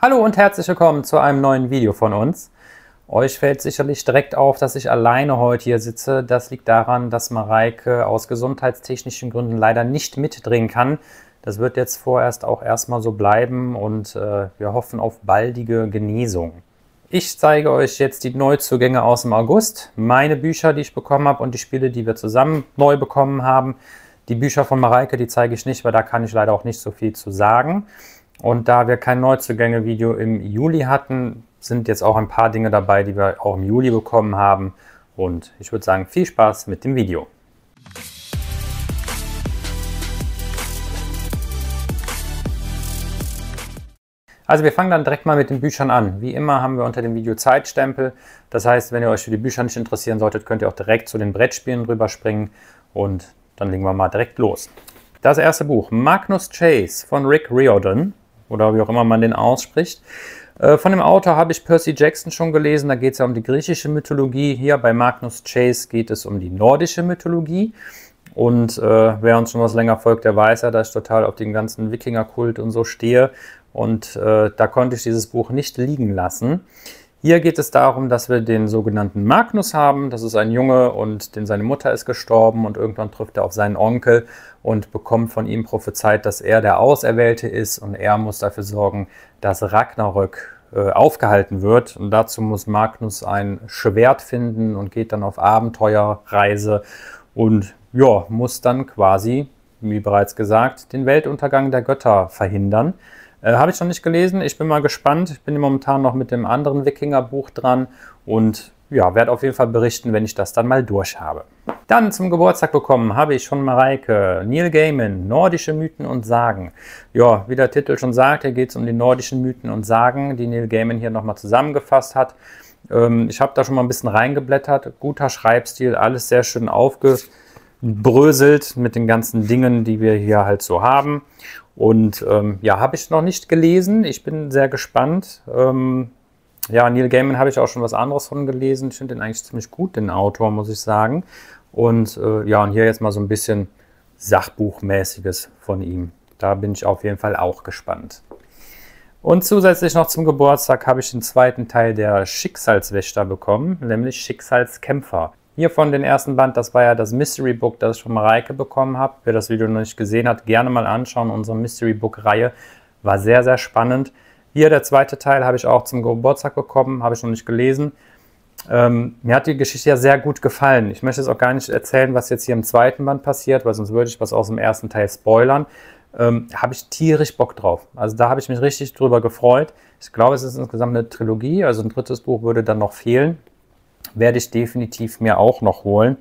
Hallo und herzlich willkommen zu einem neuen Video von uns. Euch fällt sicherlich direkt auf, dass ich alleine heute hier sitze. Das liegt daran, dass Mareike aus gesundheitstechnischen Gründen leider nicht mitdrehen kann. Das wird jetzt vorerst auch erstmal so bleiben und äh, wir hoffen auf baldige Genesung. Ich zeige euch jetzt die Neuzugänge aus dem August, meine Bücher, die ich bekommen habe und die Spiele, die wir zusammen neu bekommen haben. Die Bücher von Mareike, die zeige ich nicht, weil da kann ich leider auch nicht so viel zu sagen. Und da wir kein Neuzugänge-Video im Juli hatten, sind jetzt auch ein paar Dinge dabei, die wir auch im Juli bekommen haben. Und ich würde sagen, viel Spaß mit dem Video. Also wir fangen dann direkt mal mit den Büchern an. Wie immer haben wir unter dem Video Zeitstempel. Das heißt, wenn ihr euch für die Bücher nicht interessieren solltet, könnt ihr auch direkt zu den Brettspielen rüberspringen. Und dann legen wir mal direkt los. Das erste Buch, Magnus Chase von Rick Riordan oder wie auch immer man den ausspricht. Äh, von dem Autor habe ich Percy Jackson schon gelesen, da geht es ja um die griechische Mythologie. Hier bei Magnus Chase geht es um die nordische Mythologie. Und äh, wer uns schon was länger folgt, der weiß ja, dass ich total auf den ganzen Wikingerkult und so stehe. Und äh, da konnte ich dieses Buch nicht liegen lassen. Hier geht es darum, dass wir den sogenannten Magnus haben. Das ist ein Junge und den, seine Mutter ist gestorben und irgendwann trifft er auf seinen Onkel und bekommt von ihm prophezeit, dass er der Auserwählte ist und er muss dafür sorgen, dass Ragnarök äh, aufgehalten wird. Und dazu muss Magnus ein Schwert finden und geht dann auf Abenteuerreise und ja, muss dann quasi, wie bereits gesagt, den Weltuntergang der Götter verhindern. Äh, Habe ich noch nicht gelesen. Ich bin mal gespannt. Ich bin momentan noch mit dem anderen Wikinger-Buch dran und ja, werde auf jeden Fall berichten, wenn ich das dann mal durch habe. Dann zum Geburtstag bekommen habe ich von Mareike Neil Gaiman, Nordische Mythen und Sagen. Ja, wie der Titel schon sagt, hier geht es um die nordischen Mythen und Sagen, die Neil Gaiman hier nochmal zusammengefasst hat. Ähm, ich habe da schon mal ein bisschen reingeblättert. Guter Schreibstil, alles sehr schön aufgebröselt mit den ganzen Dingen, die wir hier halt so haben. Und ähm, ja, habe ich noch nicht gelesen. Ich bin sehr gespannt. Ähm, ja, Neil Gaiman habe ich auch schon was anderes von gelesen. Ich finde den eigentlich ziemlich gut, den Autor, muss ich sagen. Und äh, ja, und hier jetzt mal so ein bisschen Sachbuchmäßiges von ihm. Da bin ich auf jeden Fall auch gespannt. Und zusätzlich noch zum Geburtstag habe ich den zweiten Teil der Schicksalswächter bekommen, nämlich Schicksalskämpfer. Hier von den ersten Band, das war ja das Mystery Book, das ich von Mareike bekommen habe. Wer das Video noch nicht gesehen hat, gerne mal anschauen. Unsere Mystery Book Reihe war sehr, sehr spannend. Hier der zweite Teil habe ich auch zum Geburtstag bekommen, habe ich noch nicht gelesen. Ähm, mir hat die Geschichte ja sehr gut gefallen. Ich möchte jetzt auch gar nicht erzählen, was jetzt hier im zweiten Band passiert, weil sonst würde ich was aus dem ersten Teil spoilern. Ähm, habe ich tierisch Bock drauf. Also da habe ich mich richtig drüber gefreut. Ich glaube, es ist insgesamt eine Trilogie, also ein drittes Buch würde dann noch fehlen werde ich definitiv mir auch noch holen.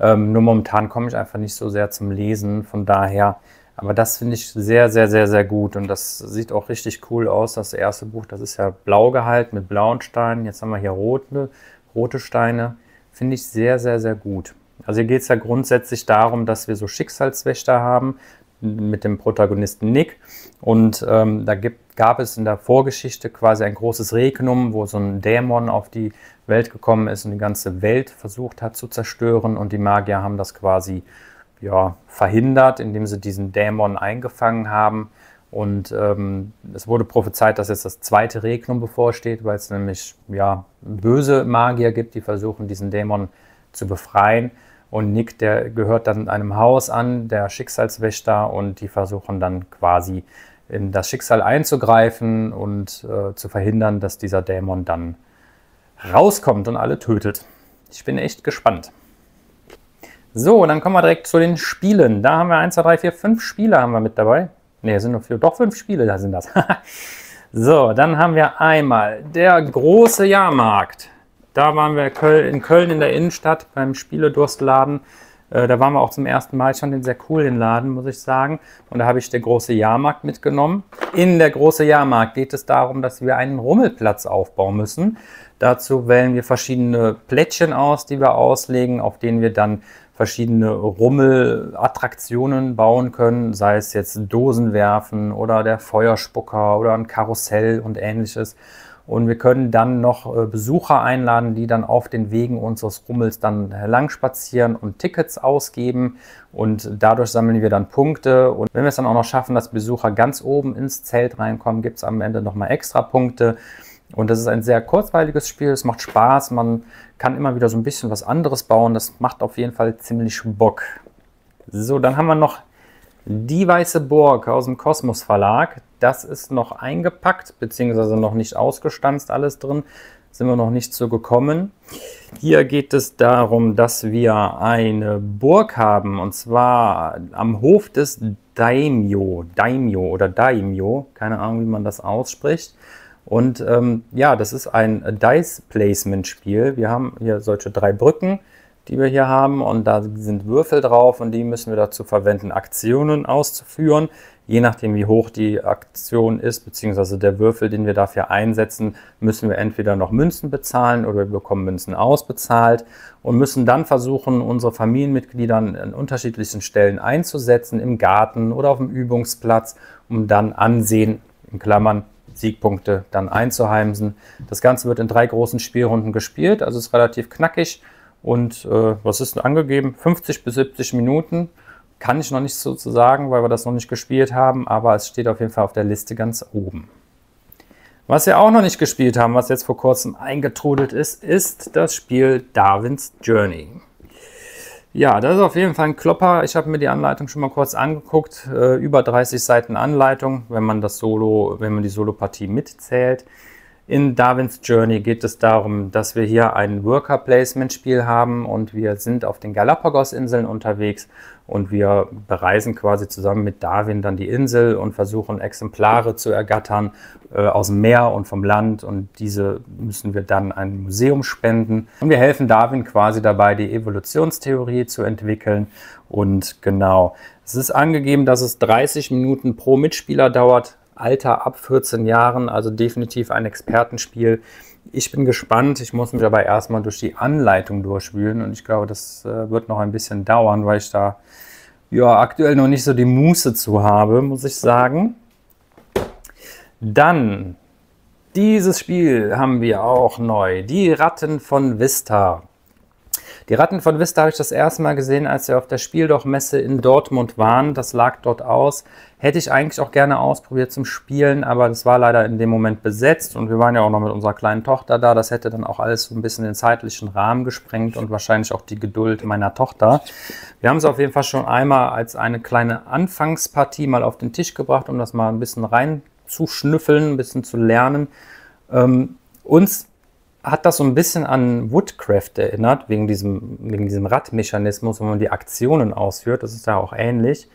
Ähm, nur momentan komme ich einfach nicht so sehr zum Lesen, von daher. Aber das finde ich sehr, sehr, sehr, sehr gut und das sieht auch richtig cool aus. Das erste Buch, das ist ja blau gehalten mit blauen Steinen. Jetzt haben wir hier rote, rote Steine. Finde ich sehr, sehr, sehr gut. Also hier geht es ja grundsätzlich darum, dass wir so Schicksalswächter haben mit dem Protagonisten Nick. Und ähm, da gibt, gab es in der Vorgeschichte quasi ein großes Regnum, wo so ein Dämon auf die Welt gekommen ist und die ganze Welt versucht hat zu zerstören. Und die Magier haben das quasi ja, verhindert, indem sie diesen Dämon eingefangen haben. Und ähm, es wurde prophezeit, dass jetzt das zweite Regnum bevorsteht, weil es nämlich ja, böse Magier gibt, die versuchen, diesen Dämon zu befreien. Und Nick, der gehört dann einem Haus an, der Schicksalswächter, und die versuchen dann quasi in das Schicksal einzugreifen und äh, zu verhindern, dass dieser Dämon dann rauskommt und alle tötet. Ich bin echt gespannt. So, dann kommen wir direkt zu den Spielen. Da haben wir 1, 2, 3, 4, 5 Spiele haben wir mit dabei. Ne, es sind nur vier, doch 5 Spiele, da sind das. so, dann haben wir einmal der große Jahrmarkt. Da waren wir in Köln in der Innenstadt beim Spieledurstladen. Äh, da waren wir auch zum ersten Mal. schon in sehr coolen Laden, muss ich sagen. Und da habe ich den große Jahrmarkt mitgenommen. In der große Jahrmarkt geht es darum, dass wir einen Rummelplatz aufbauen müssen. Dazu wählen wir verschiedene Plättchen aus, die wir auslegen, auf denen wir dann verschiedene Rummelattraktionen bauen können, sei es jetzt Dosen werfen oder der Feuerspucker oder ein Karussell und ähnliches. Und wir können dann noch äh, Besucher einladen, die dann auf den Wegen unseres Rummels dann langspazieren und Tickets ausgeben. Und dadurch sammeln wir dann Punkte. Und wenn wir es dann auch noch schaffen, dass Besucher ganz oben ins Zelt reinkommen, gibt es am Ende nochmal extra Punkte. Und das ist ein sehr kurzweiliges Spiel, es macht Spaß, man kann immer wieder so ein bisschen was anderes bauen, das macht auf jeden Fall ziemlich Bock. So, dann haben wir noch die Weiße Burg aus dem Kosmos Verlag. Das ist noch eingepackt, beziehungsweise noch nicht ausgestanzt alles drin. Sind wir noch nicht so gekommen. Hier geht es darum, dass wir eine Burg haben, und zwar am Hof des Daimyo, Daimyo oder Daimyo, keine Ahnung, wie man das ausspricht. Und ähm, ja, das ist ein Dice-Placement-Spiel. Wir haben hier solche drei Brücken die wir hier haben. Und da sind Würfel drauf und die müssen wir dazu verwenden, Aktionen auszuführen. Je nachdem, wie hoch die Aktion ist, beziehungsweise der Würfel, den wir dafür einsetzen, müssen wir entweder noch Münzen bezahlen oder wir bekommen Münzen ausbezahlt und müssen dann versuchen, unsere Familienmitglieder an unterschiedlichsten Stellen einzusetzen, im Garten oder auf dem Übungsplatz, um dann Ansehen, in Klammern, Siegpunkte dann einzuheimsen. Das Ganze wird in drei großen Spielrunden gespielt, also ist relativ knackig. Und äh, was ist denn angegeben? 50 bis 70 Minuten. Kann ich noch nicht so zu sagen, weil wir das noch nicht gespielt haben, aber es steht auf jeden Fall auf der Liste ganz oben. Was wir auch noch nicht gespielt haben, was jetzt vor kurzem eingetrudelt ist, ist das Spiel Darwins Journey. Ja, das ist auf jeden Fall ein Klopper. Ich habe mir die Anleitung schon mal kurz angeguckt. Äh, über 30 Seiten Anleitung, wenn man das Solo, wenn man die Solo-Partie mitzählt. In Darwin's Journey geht es darum, dass wir hier ein Worker Placement Spiel haben und wir sind auf den Galapagos-Inseln unterwegs und wir bereisen quasi zusammen mit Darwin dann die Insel und versuchen Exemplare zu ergattern äh, aus dem Meer und vom Land und diese müssen wir dann ein Museum spenden. Und wir helfen Darwin quasi dabei, die Evolutionstheorie zu entwickeln und genau. Es ist angegeben, dass es 30 Minuten pro Mitspieler dauert. Alter ab 14 Jahren, also definitiv ein Expertenspiel. Ich bin gespannt, ich muss mich aber erstmal durch die Anleitung durchwühlen und ich glaube, das äh, wird noch ein bisschen dauern, weil ich da ja aktuell noch nicht so die Muße zu habe, muss ich sagen. Dann dieses Spiel haben wir auch neu, die Ratten von Vista. Die Ratten von Vista habe ich das erste Mal gesehen, als wir auf der Spieldochmesse in Dortmund waren. Das lag dort aus. Hätte ich eigentlich auch gerne ausprobiert zum Spielen, aber das war leider in dem Moment besetzt und wir waren ja auch noch mit unserer kleinen Tochter da. Das hätte dann auch alles so ein bisschen den zeitlichen Rahmen gesprengt und wahrscheinlich auch die Geduld meiner Tochter. Wir haben es auf jeden Fall schon einmal als eine kleine Anfangspartie mal auf den Tisch gebracht, um das mal ein bisschen reinzuschnüffeln, ein bisschen zu lernen. Ähm, uns hat das so ein bisschen an Woodcraft erinnert, wegen diesem, wegen diesem Radmechanismus, wo man die Aktionen ausführt. Das ist ja auch ähnlich.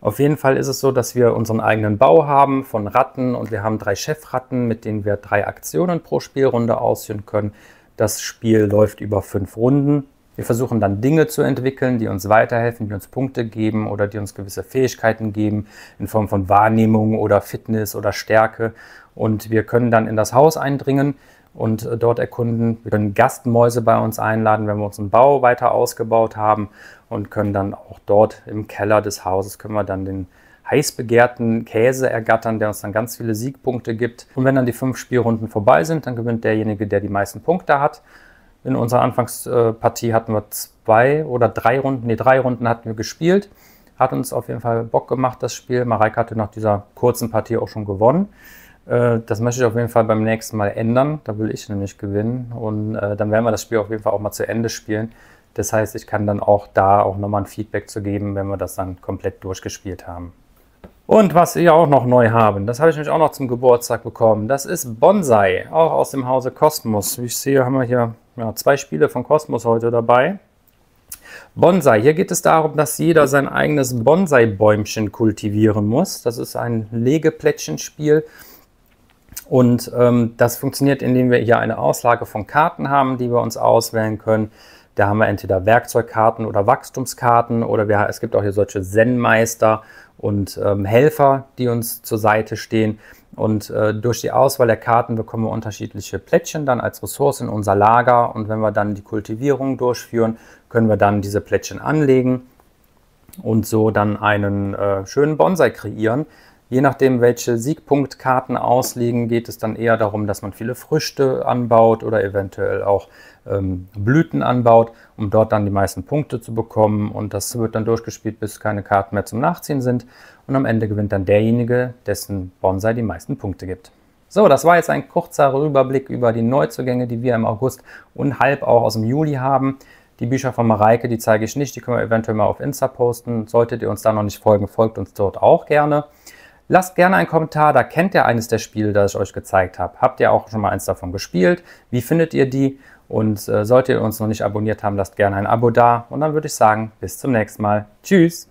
Auf jeden Fall ist es so, dass wir unseren eigenen Bau haben von Ratten und wir haben drei Chefratten, mit denen wir drei Aktionen pro Spielrunde ausführen können. Das Spiel läuft über fünf Runden. Wir versuchen dann Dinge zu entwickeln, die uns weiterhelfen, die uns Punkte geben oder die uns gewisse Fähigkeiten geben in Form von Wahrnehmung oder Fitness oder Stärke. Und wir können dann in das Haus eindringen und äh, dort erkunden. Wir können Gastmäuse bei uns einladen, wenn wir unseren Bau weiter ausgebaut haben und können dann auch dort im Keller des Hauses können wir dann den heiß begehrten Käse ergattern, der uns dann ganz viele Siegpunkte gibt. Und wenn dann die fünf Spielrunden vorbei sind, dann gewinnt derjenige, der die meisten Punkte hat. In unserer Anfangspartie hatten wir zwei oder drei Runden, nee, drei Runden hatten wir gespielt. Hat uns auf jeden Fall Bock gemacht, das Spiel. Mareike hatte nach dieser kurzen Partie auch schon gewonnen. Äh, das möchte ich auf jeden Fall beim nächsten Mal ändern. Da will ich nämlich gewinnen. Und äh, dann werden wir das Spiel auf jeden Fall auch mal zu Ende spielen. Das heißt, ich kann dann auch da auch nochmal ein Feedback zu geben, wenn wir das dann komplett durchgespielt haben. Und was wir auch noch neu haben, das habe ich nämlich auch noch zum Geburtstag bekommen. Das ist Bonsai, auch aus dem Hause Cosmos. Wie ich sehe, haben wir hier ja, zwei Spiele von Cosmos heute dabei. Bonsai. Hier geht es darum, dass jeder sein eigenes Bonsai-Bäumchen kultivieren muss. Das ist ein Legeplättchenspiel. Und ähm, das funktioniert, indem wir hier eine Auslage von Karten haben, die wir uns auswählen können. Da haben wir entweder Werkzeugkarten oder Wachstumskarten oder wir, es gibt auch hier solche Zen-Meister und ähm, Helfer, die uns zur Seite stehen. Und äh, durch die Auswahl der Karten bekommen wir unterschiedliche Plättchen dann als Ressource in unser Lager. Und wenn wir dann die Kultivierung durchführen, können wir dann diese Plättchen anlegen und so dann einen äh, schönen Bonsai kreieren. Je nachdem, welche Siegpunktkarten ausliegen, geht es dann eher darum, dass man viele Früchte anbaut oder eventuell auch ähm, Blüten anbaut, um dort dann die meisten Punkte zu bekommen. Und das wird dann durchgespielt, bis keine Karten mehr zum Nachziehen sind. Und am Ende gewinnt dann derjenige, dessen Bonsai die meisten Punkte gibt. So, das war jetzt ein kurzer Überblick über die Neuzugänge, die wir im August und halb auch aus dem Juli haben. Die Bücher von Mareike, die zeige ich nicht, die können wir eventuell mal auf Insta posten. Solltet ihr uns da noch nicht folgen, folgt uns dort auch gerne. Lasst gerne einen Kommentar, da kennt ihr eines der Spiele, das ich euch gezeigt habe. Habt ihr auch schon mal eins davon gespielt? Wie findet ihr die? Und äh, solltet ihr uns noch nicht abonniert haben, lasst gerne ein Abo da. Und dann würde ich sagen, bis zum nächsten Mal. Tschüss!